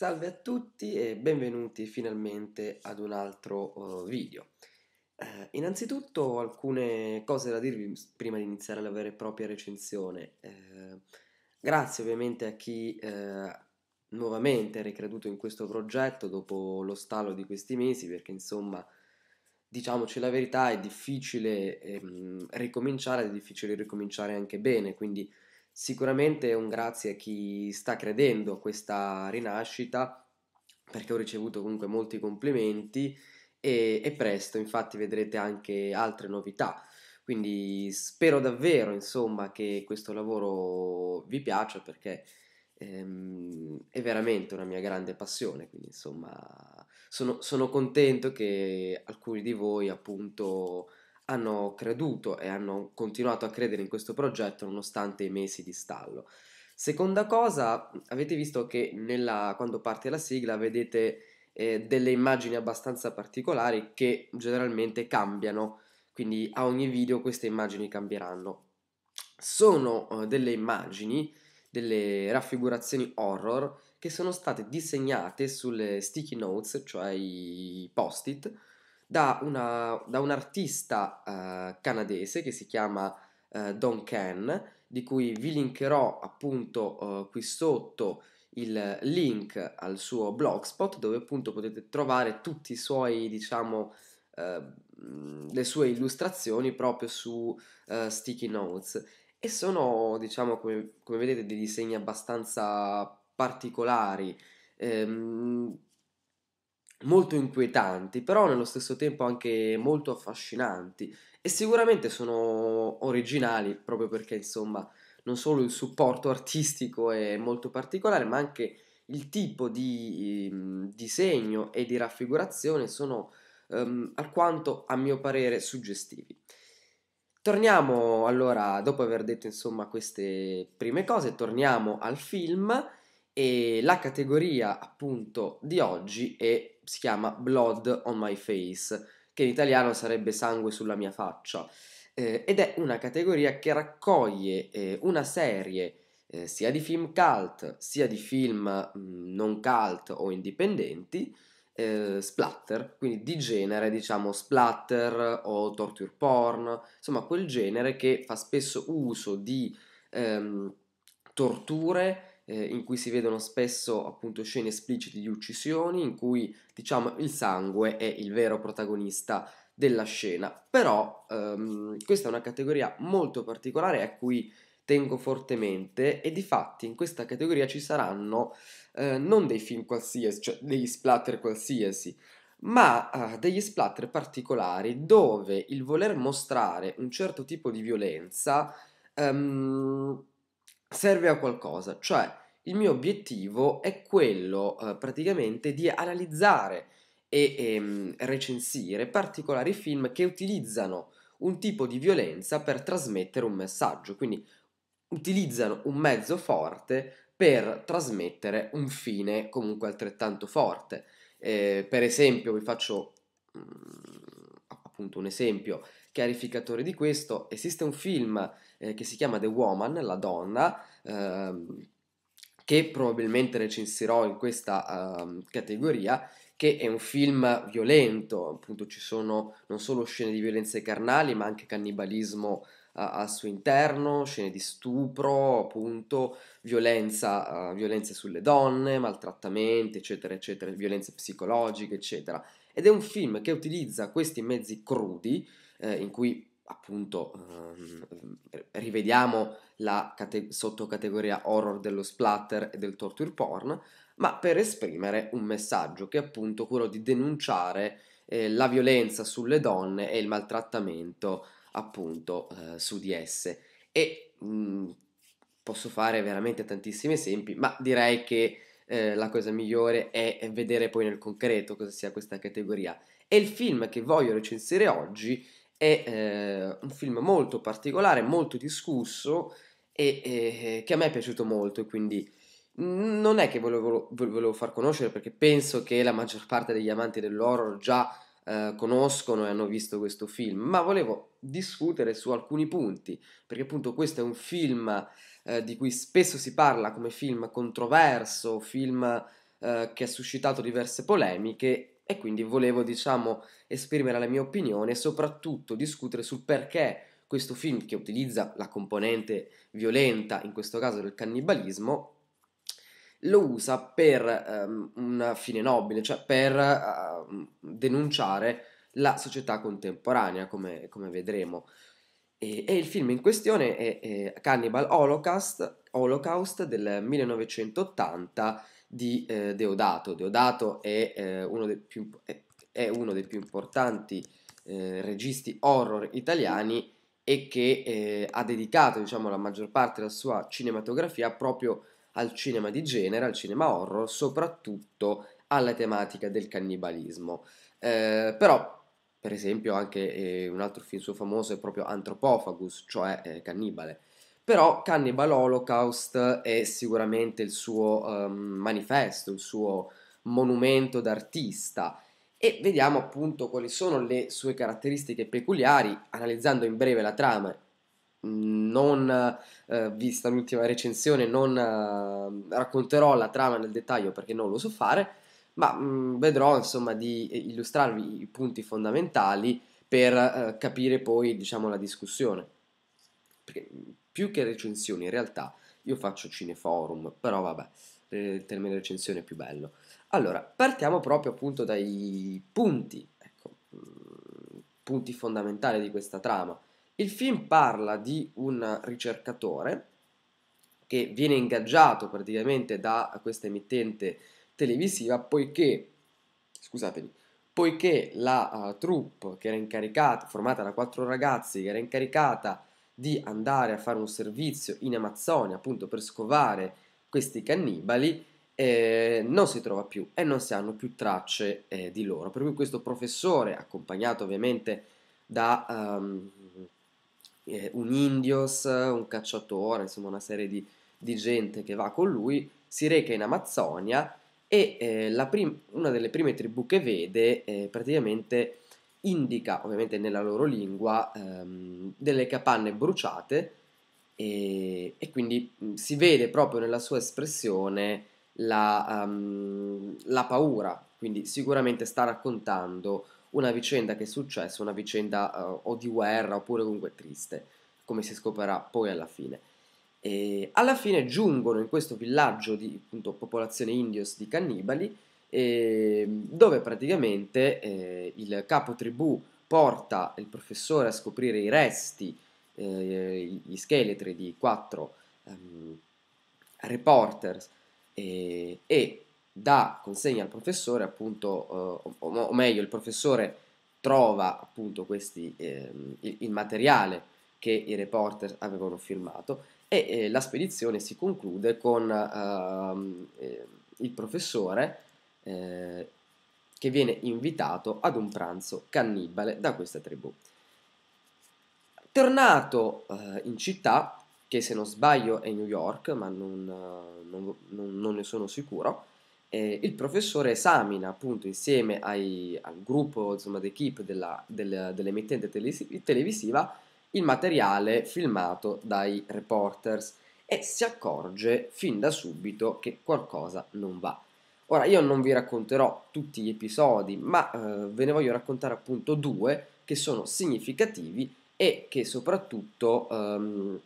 Salve a tutti e benvenuti finalmente ad un altro uh, video. Eh, innanzitutto alcune cose da dirvi prima di iniziare la vera e propria recensione. Eh, grazie ovviamente a chi eh, nuovamente è ricreduto in questo progetto dopo lo stallo di questi mesi perché insomma diciamoci la verità è difficile ehm, ricominciare, è difficile ricominciare anche bene, quindi Sicuramente un grazie a chi sta credendo a questa rinascita, perché ho ricevuto comunque molti complimenti e, e presto infatti vedrete anche altre novità. Quindi spero davvero insomma che questo lavoro vi piaccia perché ehm, è veramente una mia grande passione, quindi insomma sono, sono contento che alcuni di voi appunto hanno creduto e hanno continuato a credere in questo progetto nonostante i mesi di stallo. Seconda cosa, avete visto che nella, quando parte la sigla vedete eh, delle immagini abbastanza particolari che generalmente cambiano, quindi a ogni video queste immagini cambieranno. Sono eh, delle immagini, delle raffigurazioni horror che sono state disegnate sulle sticky notes, cioè i post-it, da, una, da un artista uh, canadese che si chiama uh, Don Ken, di cui vi linkerò appunto uh, qui sotto il link al suo blogspot dove appunto potete trovare tutti i suoi diciamo le sue illustrazioni proprio su sticky notes e sono diciamo come, come vedete dei disegni abbastanza particolari ehm, molto inquietanti, però nello stesso tempo anche molto affascinanti e sicuramente sono originali proprio perché insomma non solo il supporto artistico è molto particolare, ma anche il tipo di ehm, disegno e di raffigurazione sono ehm, alquanto a mio parere suggestivi. Torniamo allora, dopo aver detto insomma queste prime cose, torniamo al film e la categoria appunto di oggi è si chiama Blood on My Face, che in italiano sarebbe sangue sulla mia faccia, eh, ed è una categoria che raccoglie eh, una serie eh, sia di film cult, sia di film mh, mm, non cult o indipendenti, eh, splatter, quindi di genere diciamo splatter o torture porn, insomma quel genere che fa spesso uso di ehm, torture eh, in cui si vedono spesso appunto scene esplicite di uccisioni, in cui diciamo il sangue è il vero protagonista della scena. Però ehm, questa è una categoria molto particolare a cui tengo fortemente e di fatti in questa categoria ci saranno eh, non dei film qualsiasi, cioè degli splatter qualsiasi, ma eh, degli splatter particolari dove il voler mostrare un certo tipo di violenza ehm, serve a qualcosa, cioè il mio obiettivo è quello eh, praticamente di analizzare e ehm, recensire particolari film che utilizzano un tipo di violenza per trasmettere un messaggio, quindi utilizzano un mezzo forte per trasmettere un fine comunque altrettanto forte. Eh, per esempio, vi faccio mh, mm, appunto un esempio chiarificatore di questo, esiste un film eh, che si chiama The Woman, la donna, ehm, che probabilmente recensirò in questa ehm, categoria, che è un film violento, appunto ci sono non solo scene di violenze carnali, ma anche cannibalismo al suo interno, scene di stupro, appunto, violenza, uh, violenze sulle donne, maltrattamenti, eccetera, eccetera, violenze psicologiche, eccetera. Ed è un film che utilizza questi mezzi crudi, eh, in cui appunto eh, rivediamo la cate- sottocategoria horror dello splatter e del torture porn, ma per esprimere un messaggio che è appunto quello di denunciare eh, la violenza sulle donne e il maltrattamento appunto eh, su di esse. E mh, mm, posso fare veramente tantissimi esempi, ma direi che eh, la cosa migliore è vedere poi nel concreto cosa sia questa categoria. E il film che voglio recensire oggi è eh, un film molto particolare, molto discusso e eh, che a me è piaciuto molto e quindi non è che volevo, volevo far conoscere perché penso che la maggior parte degli amanti dell'horror già eh, conoscono e hanno visto questo film, ma volevo discutere su alcuni punti, perché appunto questo è un film eh, di cui spesso si parla come film controverso, film eh, che ha suscitato diverse polemiche e quindi volevo diciamo esprimere la mia opinione e soprattutto discutere sul perché questo film che utilizza la componente violenta, in questo caso del cannibalismo, lo usa per um, una fine nobile, cioè per uh, denunciare la società contemporanea, come, come vedremo. E, e, il film in questione è, è Cannibal Holocaust, Holocaust del 1980 di eh, Deodato. Deodato è, eh, uno, dei più, è uno, dei più, importanti eh, registi horror italiani e che eh, ha dedicato diciamo, la maggior parte della sua cinematografia proprio al cinema di genere, al cinema horror, soprattutto alla tematica del cannibalismo. Eh, però, per esempio, anche eh, un altro film suo famoso è proprio Anthropophagus, cioè eh, Cannibale, però Cannibal Holocaust è sicuramente il suo um, manifesto, il suo monumento d'artista e vediamo appunto quali sono le sue caratteristiche peculiari analizzando in breve la trama non eh, vista l'ultima recensione non eh, racconterò la trama nel dettaglio perché non lo so fare ma mh, mm, vedrò insomma di illustrarvi i punti fondamentali per eh, capire poi diciamo la discussione perché più che recensioni, in realtà io faccio cineforum, però vabbè, eh, il termine recensione è più bello. Allora, partiamo proprio appunto dai punti, ecco, mm, punti fondamentali di questa trama. Il film parla di un ricercatore che viene ingaggiato praticamente da questa emittente televisiva poiché, scusatemi, poiché la uh, troupe che era incaricata, formata da quattro ragazzi, che era incaricata di andare a fare un servizio in Amazzonia appunto per scovare questi cannibali eh, non si trova più e non si hanno più tracce eh, di loro. Per cui questo professore, accompagnato ovviamente da um, eh, un indios, un cacciatore, insomma una serie di, di, gente che va con lui, si reca in Amazzonia e eh, una delle prime tribù che vede eh, praticamente indica, ovviamente nella loro lingua, ehm, delle capanne bruciate e, e, quindi mm, si vede proprio nella sua espressione la, um, la paura, quindi sicuramente sta raccontando una vicenda che è successa, una vicenda uh, o di guerra oppure comunque triste, come si scoprirà poi alla fine. E alla fine giungono in questo villaggio di appunto, popolazione indios di cannibali eh, dove praticamente eh, il capo tribù porta il professore a scoprire i resti, eh, gli scheletri di quattro ehm, reporters e dà consegna al professore appunto, eh, o, o, meglio il professore trova appunto questi, eh, il, il, materiale che i reporter avevano firmato e eh, la spedizione si conclude con ehm, eh, il professore eh, che viene invitato ad un pranzo cannibale da questa tribù. Tornato eh, in città, che se non sbaglio è New York, ma non, eh, non, non, non ne sono sicuro, eh, il professore esamina appunto insieme ai, al gruppo insomma, d'equipe della, del, dell'emittente televisiva il materiale filmato dai reporters e si accorge fin da subito che qualcosa non va. Ora io non vi racconterò tutti gli episodi, ma eh, ve ne voglio raccontare appunto due che sono significativi e che soprattutto ehm,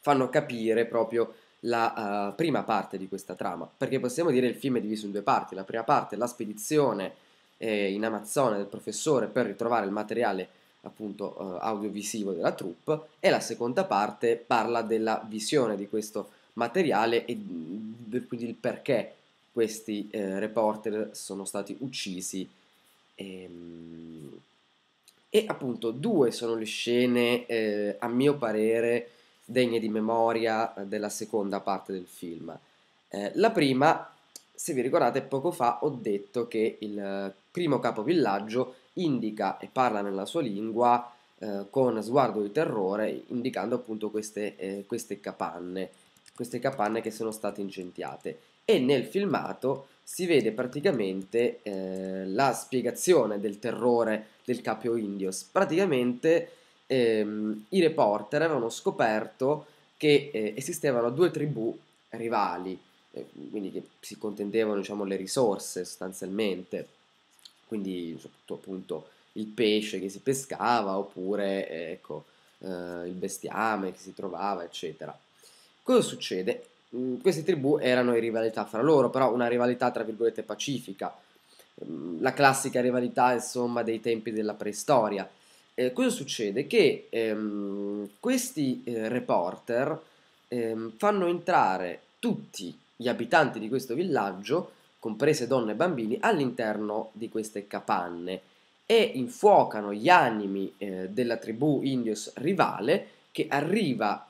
fanno capire proprio la uh, prima parte di questa trama, perché possiamo dire il film è diviso in due parti, la prima parte è la spedizione eh, in Amazzone del professore per ritrovare il materiale appunto uh, audiovisivo della troupe e la seconda parte parla della visione di questo materiale e mm, quindi il perché questi eh, reporter sono stati uccisi e, ehm, e, appunto due sono le scene eh, a mio parere degne di memoria della seconda parte del film. Eh, la prima, se vi ricordate, poco fa ho detto che il primo capovillaggio indica e parla nella sua lingua eh, con sguardo di terrore, indicando appunto queste, eh, queste capanne, queste capanne che sono state incendiate e nel filmato si vede praticamente eh, la spiegazione del terrore del capo Indios. Praticamente ehm, i reporter avevano scoperto che eh, esistevano due tribù rivali, eh, quindi che si contendevano diciamo, le risorse sostanzialmente, quindi soprattutto appunto il pesce che si pescava oppure eh, ecco, eh, il bestiame che si trovava, eccetera. Cosa succede? Mm, queste tribù erano in rivalità fra loro, però una rivalità tra virgolette pacifica, mm, la classica rivalità insomma dei tempi della preistoria. Eh, cosa succede? Che ehm, questi eh, reporter ehm, fanno entrare tutti gli abitanti di questo villaggio, comprese donne e bambini, all'interno di queste capanne e infuocano gli animi eh, della tribù indios rivale che arriva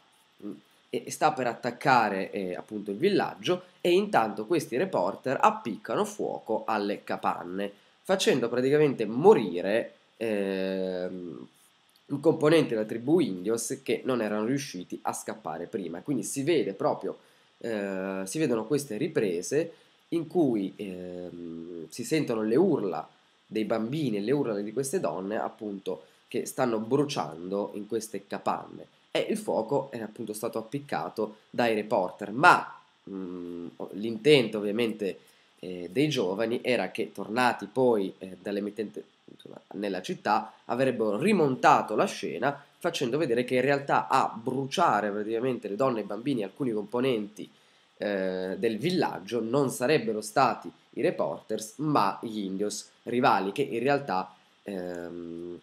e sta per attaccare eh, appunto il villaggio e intanto questi reporter appiccano fuoco alle capanne facendo praticamente morire eh, un componente della tribù Indios che non erano riusciti a scappare prima quindi si vede proprio eh, si vedono queste riprese in cui ehm, si sentono le urla dei bambini e le urla di queste donne appunto che stanno bruciando in queste capanne e il fuoco era appunto stato appiccato dai reporter, ma mh, mm, l'intento ovviamente eh, dei giovani era che tornati poi eh, dall'emittente insomma, nella città avrebbero rimontato la scena facendo vedere che in realtà a bruciare praticamente le donne e i bambini alcuni componenti eh, del villaggio non sarebbero stati i reporters ma gli indios rivali che in realtà ehm,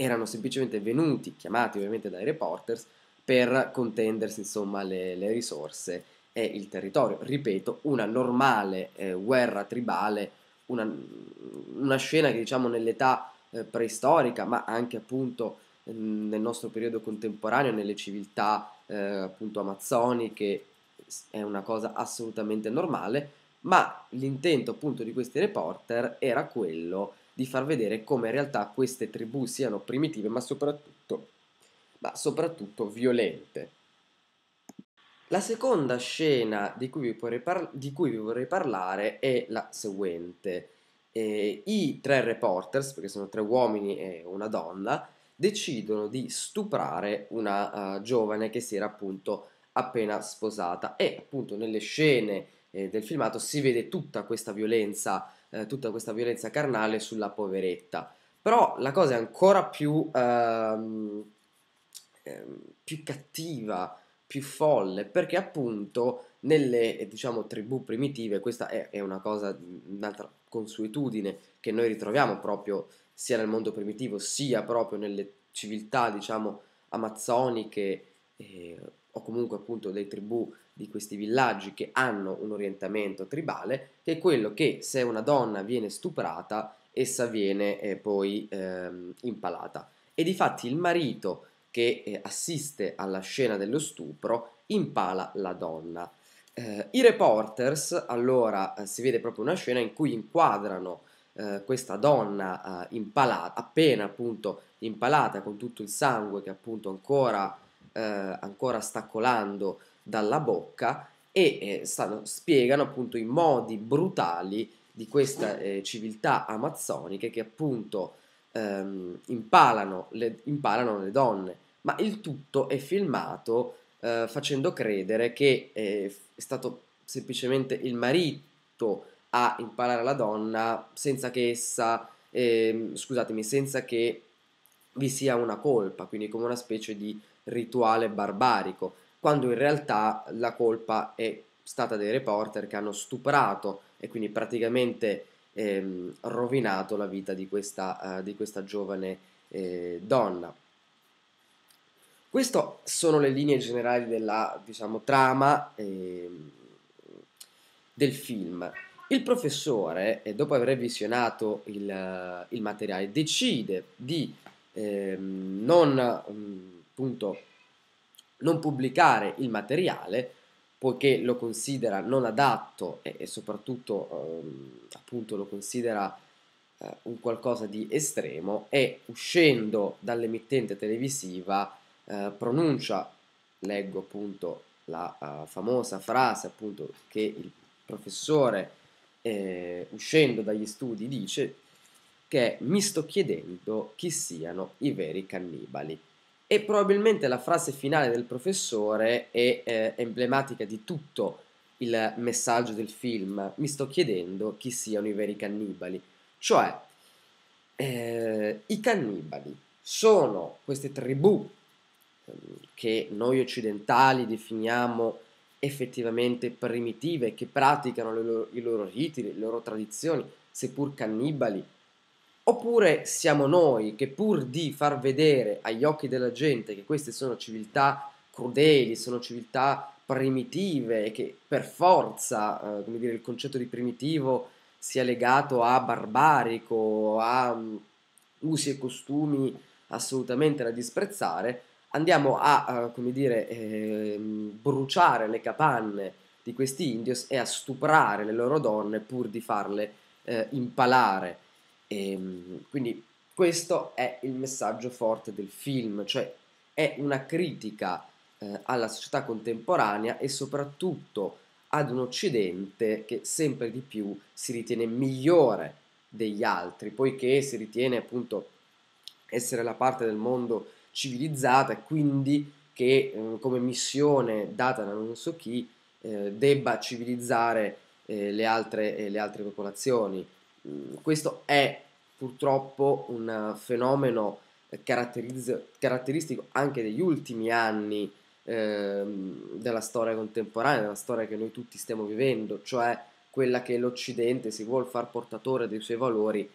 erano semplicemente venuti, chiamati ovviamente dai reporters, per contendersi insomma le, le risorse e il territorio. Ripeto, una normale eh, guerra tribale, una, una, scena che diciamo nell'età eh, preistorica, ma anche appunto eh, nel nostro periodo contemporaneo, nelle civiltà eh, appunto amazzoniche, è una cosa assolutamente normale, ma l'intento appunto di questi reporter era quello di far vedere come in realtà queste tribù siano primitive ma soprattutto, ma soprattutto violente. La seconda scena di cui vi vorrei, par- cui vi vorrei parlare è la seguente. Eh, I tre reporters, perché sono tre uomini e una donna, decidono di stuprare una uh, giovane che si era appunto appena sposata e appunto nelle scene eh, del filmato si vede tutta questa violenza eh, tutta questa violenza carnale sulla poveretta. Però la cosa è ancora più, ehm, ehm, più cattiva, più folle, perché appunto nelle diciamo, tribù primitive questa è, è una cosa, un'altra consuetudine che noi ritroviamo proprio sia nel mondo primitivo sia proprio nelle civiltà diciamo amazzoniche eh, o comunque appunto dei tribù di questi villaggi che hanno un orientamento tribale, che è quello che se una donna viene stuprata, essa viene eh, poi ehm, impalata. E difatti il marito che eh, assiste alla scena dello stupro impala la donna. Eh, I reporters, allora, eh, si vede proprio una scena in cui inquadrano eh, questa donna eh, impalata, appena appunto impalata con tutto il sangue che appunto ancora, ancora sta colando dalla bocca e eh, stanno, spiegano appunto i modi brutali di questa eh, civiltà amazzonica che appunto ehm, impalano, le, impalano, le, donne, ma il tutto è filmato eh, facendo credere che eh, è stato semplicemente il marito a imparare la donna senza che essa, ehm, scusatemi, senza che vi sia una colpa, quindi come una specie di rituale barbarico quando in realtà la colpa è stata dei reporter che hanno stuprato e quindi praticamente ehm, rovinato la vita di questa, uh, di questa giovane eh, donna. Queste sono le linee generali della diciamo, trama ehm, del film. Il professore, eh, dopo aver visionato il, il materiale, decide di ehm, non mm, appunto, non pubblicare il materiale poiché lo considera non adatto e, e soprattutto ehm, appunto lo considera eh, un qualcosa di estremo e uscendo dall'emittente televisiva eh, pronuncia, leggo appunto la uh, famosa frase appunto che il professore eh, uscendo dagli studi dice che mi sto chiedendo chi siano i veri cannibali e probabilmente la frase finale del professore è eh, emblematica di tutto il messaggio del film. Mi sto chiedendo chi siano i veri cannibali. Cioè, eh, i cannibali sono queste tribù ehm, che noi occidentali definiamo effettivamente primitive, che praticano loro, i loro riti, le loro tradizioni, seppur cannibali, Oppure siamo noi che pur di far vedere agli occhi della gente che queste sono civiltà crudeli, sono civiltà primitive, che per forza, eh, come dire, il concetto di primitivo sia legato a barbarico, a um, usi e costumi assolutamente da disprezzare, andiamo a, uh, come dire, eh, bruciare le capanne di questi indios e a stuprare le loro donne pur di farle eh, impalare e, ehm, quindi questo è il messaggio forte del film, cioè è una critica eh, alla società contemporanea e soprattutto ad un occidente che sempre di più si ritiene migliore degli altri, poiché si ritiene appunto essere la parte del mondo civilizzata e quindi che eh, come missione data da non so chi eh, debba civilizzare eh, le altre, eh, le altre popolazioni questo è purtroppo un fenomeno caratterizz- caratteristico anche degli ultimi anni ehm, della storia contemporanea, della storia che noi tutti stiamo vivendo, cioè quella che l'Occidente si vuole far portatore dei suoi valori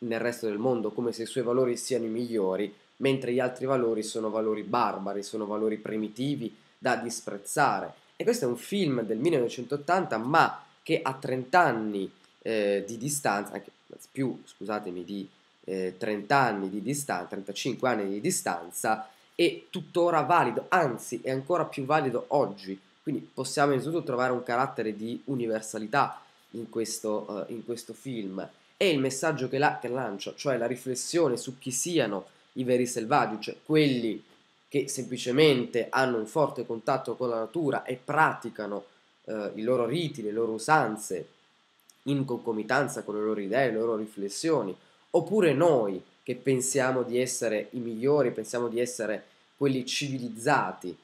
nel resto del mondo, come se i suoi valori siano i migliori, mentre gli altri valori sono valori barbari, sono valori primitivi da disprezzare. E questo è un film del 1980, ma che a 30 anni eh, di distanza, anche più, scusatemi, di eh, 30 anni di distanza, 35 anni di distanza, è tuttora valido, anzi è ancora più valido oggi. Quindi possiamo innanzitutto trovare un carattere di universalità in questo, uh, in questo film. E il messaggio che, la, che lancia, cioè la riflessione su chi siano i veri selvaggi, cioè quelli che semplicemente hanno un forte contatto con la natura e praticano eh, i loro riti, le loro usanze in concomitanza con le loro idee, le loro riflessioni, oppure noi che pensiamo di essere i migliori, pensiamo di essere quelli civilizzati,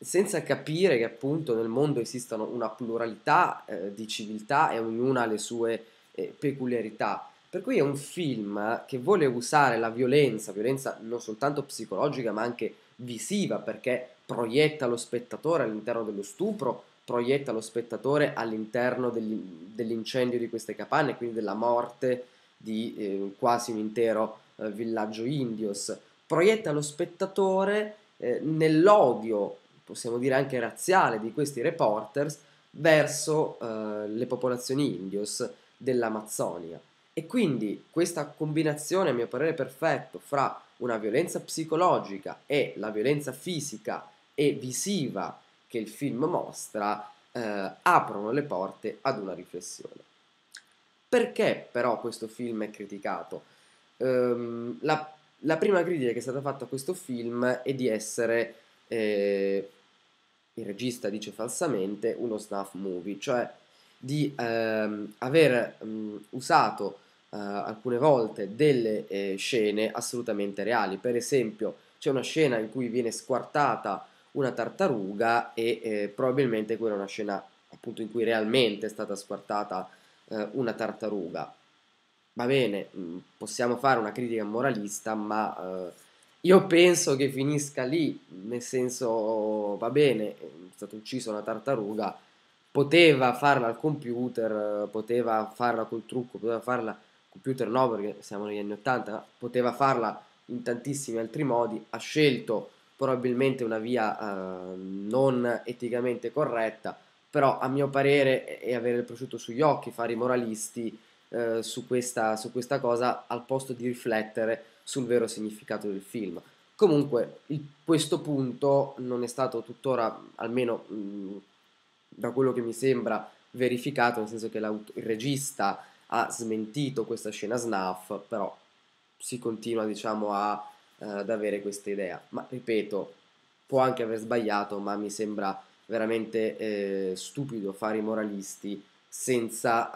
senza capire che appunto nel mondo esistono una pluralità eh, di civiltà e ognuna ha le sue eh, peculiarità. Per cui è un film che vuole usare la violenza, violenza non soltanto psicologica ma anche visiva, perché proietta lo spettatore all'interno dello stupro proietta lo spettatore all'interno dell'incendio di queste capanne, quindi della morte di eh, quasi un intero eh, villaggio indios, proietta lo spettatore eh, nell'odio, possiamo dire anche razziale, di questi reporters verso eh, le popolazioni indios dell'Amazzonia. E quindi questa combinazione, a mio parere perfetto, fra una violenza psicologica e la violenza fisica e visiva che il film mostra eh, aprono le porte ad una riflessione. Perché però questo film è criticato? Ehm, la, la, prima critica che è stata fatta a questo film è di essere, eh, il regista dice falsamente, uno snuff movie, cioè di ehm, aver mh, mm, usato eh, alcune volte delle eh, scene assolutamente reali. Per esempio c'è una scena in cui viene squartata una tartaruga e eh, probabilmente quella è una scena appunto in cui realmente è stata squartata eh, una tartaruga. Va bene, mm, possiamo fare una critica moralista, ma eh, io penso che finisca lì, nel senso va bene, è stata uccisa una tartaruga, poteva farla al computer, poteva farla col trucco, poteva farla computer no perché siamo negli anni 80, poteva farla in tantissimi altri modi, ha scelto probabilmente una via eh, non eticamente corretta, però a mio parere è avere il prosciutto sugli occhi, fare i moralisti eh, su, questa, su questa cosa al posto di riflettere sul vero significato del film. Comunque il, questo punto non è stato tuttora, almeno mh, mm, da quello che mi sembra, verificato, nel senso che il regista ha smentito questa scena snuff, però si continua diciamo a eh, ad avere questa idea. Ma ripeto, può anche aver sbagliato, ma mi sembra veramente eh, stupido fare i moralisti senza,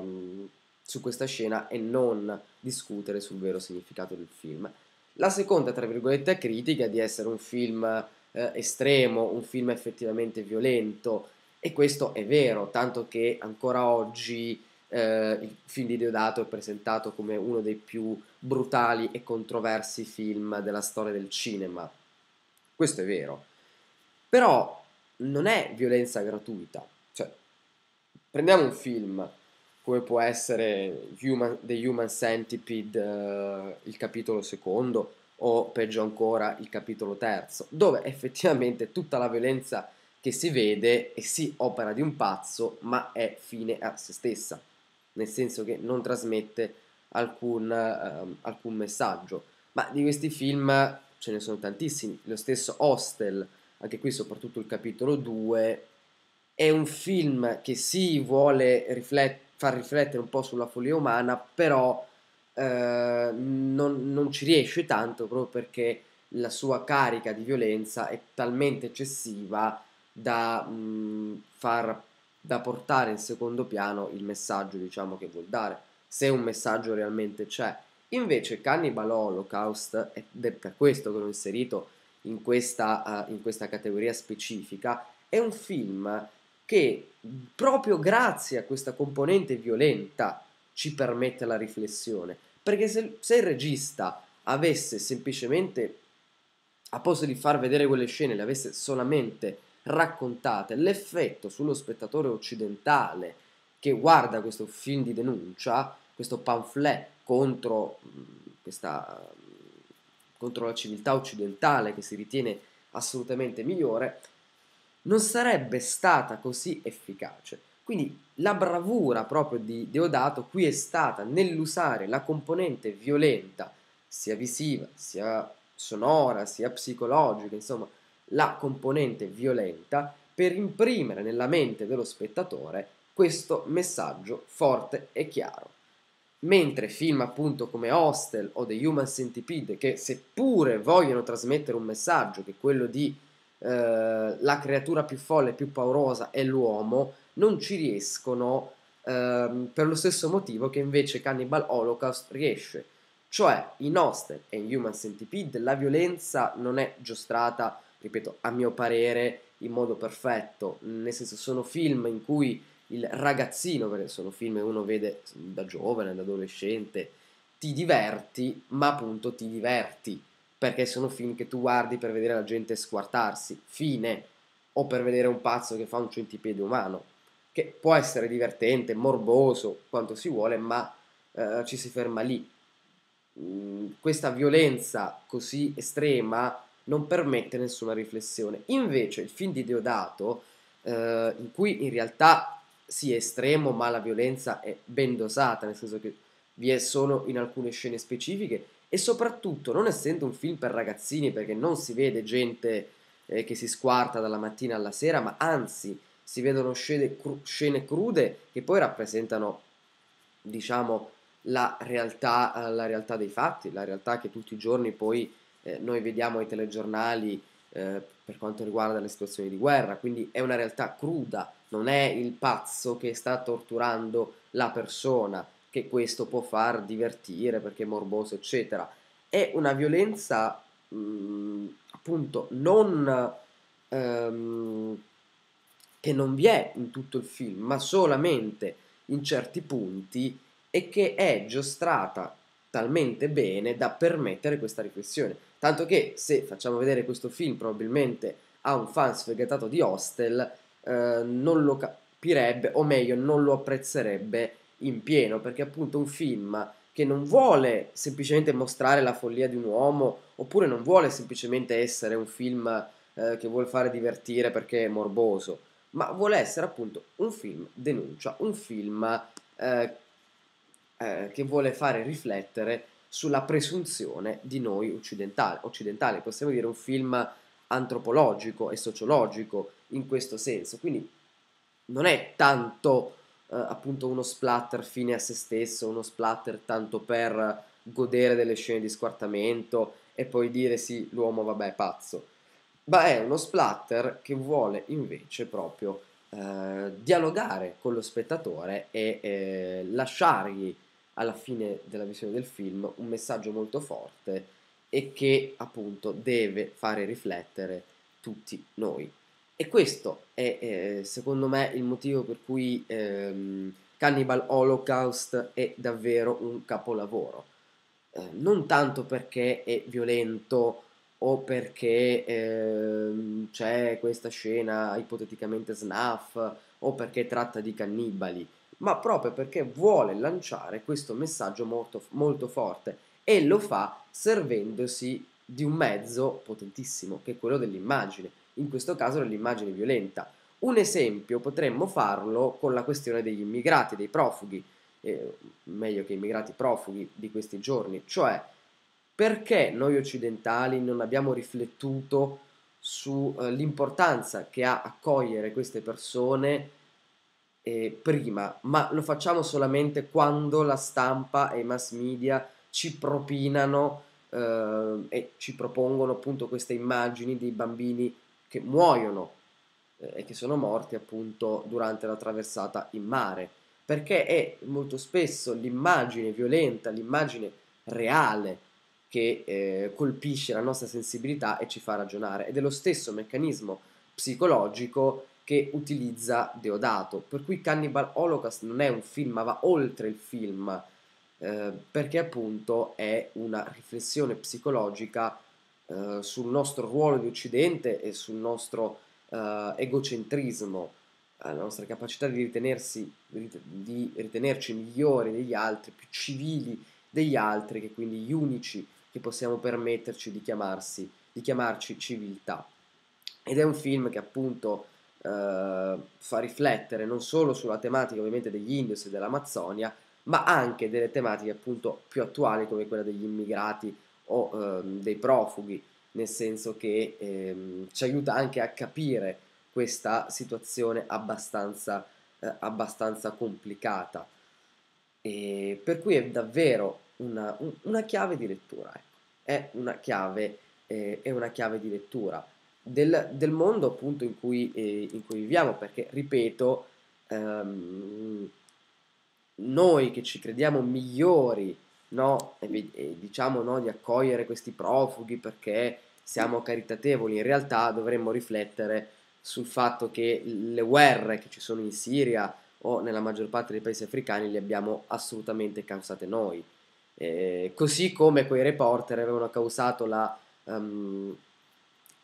um, su questa scena e non discutere sul vero significato del film. La seconda, tra virgolette, critica di essere un film eh, estremo, un film effettivamente violento, e questo è vero, tanto che ancora oggi eh, il film di Deodato è presentato come uno dei più brutali e controversi film della storia del cinema. Questo è vero. Però non è violenza gratuita. Cioè, prendiamo un film come può essere Human, The Human Centipede, eh, il capitolo secondo, o peggio ancora il capitolo terzo, dove effettivamente tutta la violenza che si vede è sì opera di un pazzo, ma è fine a se stessa nel senso che non trasmette alcun, eh, alcun messaggio. Ma di questi film ce ne sono tantissimi, lo stesso Hostel, anche qui soprattutto il capitolo 2, è un film che si sì, vuole riflet- far riflettere un po' sulla follia umana, però eh, non, non ci riesce tanto proprio perché la sua carica di violenza è talmente eccessiva da mh, mhmm, far da portare in secondo piano il messaggio diciamo che vuol dare, se un messaggio realmente c'è. Invece Cannibal Holocaust, ed è per questo che l'ho inserito in questa, uh, in questa categoria specifica, è un film che proprio grazie a questa componente violenta ci permette la riflessione. Perché se, se il regista avesse semplicemente, a posto di far vedere quelle scene, le avesse solamente raccontate, l'effetto sullo spettatore occidentale che guarda questo film di denuncia, questo pamphlet contro, mm, questa, mm, contro la civiltà occidentale che si ritiene assolutamente migliore, non sarebbe stata così efficace. Quindi la bravura proprio di Deodato qui è stata nell'usare la componente violenta, sia visiva, sia sonora, sia psicologica, insomma, la componente violenta per imprimere nella mente dello spettatore questo messaggio forte e chiaro. Mentre film appunto come Hostel o The Human Centipede, che seppure vogliono trasmettere un messaggio che è quello di eh, la creatura più folle e più paurosa è l'uomo, non ci riescono eh, per lo stesso motivo che invece Cannibal Holocaust riesce. Cioè in Hostel e in Human Centipede la violenza non è giostrata ripeto, a mio parere in modo perfetto, nel senso sono film in cui il ragazzino, perché sono film che uno vede da giovane, da adolescente, ti diverti, ma appunto ti diverti, perché sono film che tu guardi per vedere la gente squartarsi, fine, o per vedere un pazzo che fa un centipede umano, che può essere divertente, morboso, quanto si vuole, ma eh, ci si ferma lì. Mm, questa violenza così estrema non permette nessuna riflessione. Invece il film di Deodato, eh, in cui in realtà sì è estremo, ma la violenza è ben dosata, nel senso che vi è solo in alcune scene specifiche, e soprattutto non essendo un film per ragazzini, perché non si vede gente eh, che si squarta dalla mattina alla sera, ma anzi si vedono scene, cru- scene crude che poi rappresentano, diciamo, la realtà, la realtà dei fatti, la realtà che tutti i giorni poi eh, noi vediamo ai telegiornali eh, per quanto riguarda le situazioni di guerra, quindi è una realtà cruda, non è il pazzo che sta torturando la persona, che questo può far divertire perché è morboso, eccetera. È una violenza mh, mm, appunto non ehm, che non vi è in tutto il film, ma solamente in certi punti e che è giostrata talmente bene da permettere questa riflessione. Tanto che se facciamo vedere questo film probabilmente a un fan sfegatato di Hostel eh, non lo capirebbe o meglio non lo apprezzerebbe in pieno perché appunto un film che non vuole semplicemente mostrare la follia di un uomo oppure non vuole semplicemente essere un film eh, che vuole fare divertire perché è morboso ma vuole essere appunto un film denuncia, un film eh, eh, che vuole fare riflettere sulla presunzione di noi occidentali, occidentali, possiamo dire un film antropologico e sociologico in questo senso, quindi non è tanto eh, appunto uno splatter fine a se stesso, uno splatter tanto per godere delle scene di squartamento e poi dire sì, l'uomo vabbè è pazzo, ma è uno splatter che vuole invece proprio eh, dialogare con lo spettatore e eh, lasciargli alla fine della visione del film un messaggio molto forte e che appunto deve fare riflettere tutti noi. E questo è eh, secondo me il motivo per cui ehm, Cannibal Holocaust è davvero un capolavoro. Eh, non tanto perché è violento o perché ehm, c'è questa scena ipoteticamente snuff o perché tratta di cannibali ma proprio perché vuole lanciare questo messaggio molto, molto forte e lo fa servendosi di un mezzo potentissimo, che è quello dell'immagine, in questo caso dell'immagine violenta. Un esempio potremmo farlo con la questione degli immigrati, dei profughi, eh, meglio che immigrati profughi di questi giorni, cioè perché noi occidentali non abbiamo riflettuto sull'importanza eh, che ha accogliere queste persone eh, prima, ma lo facciamo solamente quando la stampa e i mass media ci propinano eh, e ci propongono appunto queste immagini di bambini che muoiono eh, e che sono morti appunto durante la traversata in mare, perché è molto spesso l'immagine violenta, l'immagine reale che eh, colpisce la nostra sensibilità e ci fa ragionare ed è lo stesso meccanismo psicologico che utilizza Deodato. Per cui Cannibal Holocaust non è un film, ma va oltre il film, eh, perché appunto è una riflessione psicologica eh, sul nostro ruolo di Occidente e sul nostro eh, egocentrismo, eh, la nostra capacità di, ritenersi, di ritenerci migliori degli altri, più civili degli altri, che quindi gli unici che possiamo permetterci di, chiamarsi, di chiamarci civiltà. Ed è un film che appunto eh, fa riflettere non solo sulla tematica ovviamente degli indios e dell'Amazzonia, ma anche delle tematiche appunto più attuali come quella degli immigrati o eh, dei profughi, nel senso che ehm, ci aiuta anche a capire questa situazione abbastanza, eh, abbastanza complicata. E per cui è davvero una, una chiave di lettura, ecco. è una chiave, eh, è una chiave di lettura del, del mondo appunto in cui, eh, in cui, viviamo, perché ripeto, ehm, noi che ci crediamo migliori, no, e, e diciamo no, di accogliere questi profughi perché siamo caritatevoli, in realtà dovremmo riflettere sul fatto che le guerre che ci sono in Siria o nella maggior parte dei paesi africani le abbiamo assolutamente causate noi. Eh, così come quei reporter avevano causato la, um,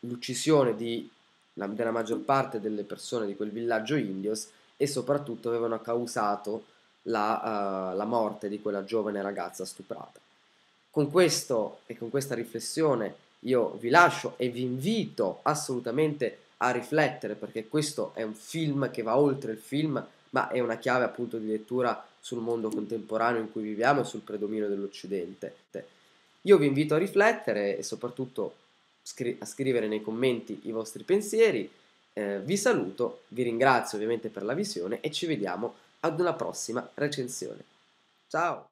l'uccisione della maggior parte delle persone di quel villaggio indios e soprattutto avevano causato la, uh, la morte di quella giovane ragazza stuprata. Con questo e con questa riflessione io vi lascio e vi invito assolutamente a riflettere perché questo è un film che va oltre il film, ma è una chiave appunto di lettura sul mondo contemporaneo in cui viviamo e sul predominio dell'Occidente. Io vi invito a riflettere e soprattutto scri- a scrivere nei commenti i vostri pensieri. Eh, vi saluto, vi ringrazio ovviamente per la visione e ci vediamo ad una prossima recensione. Ciao!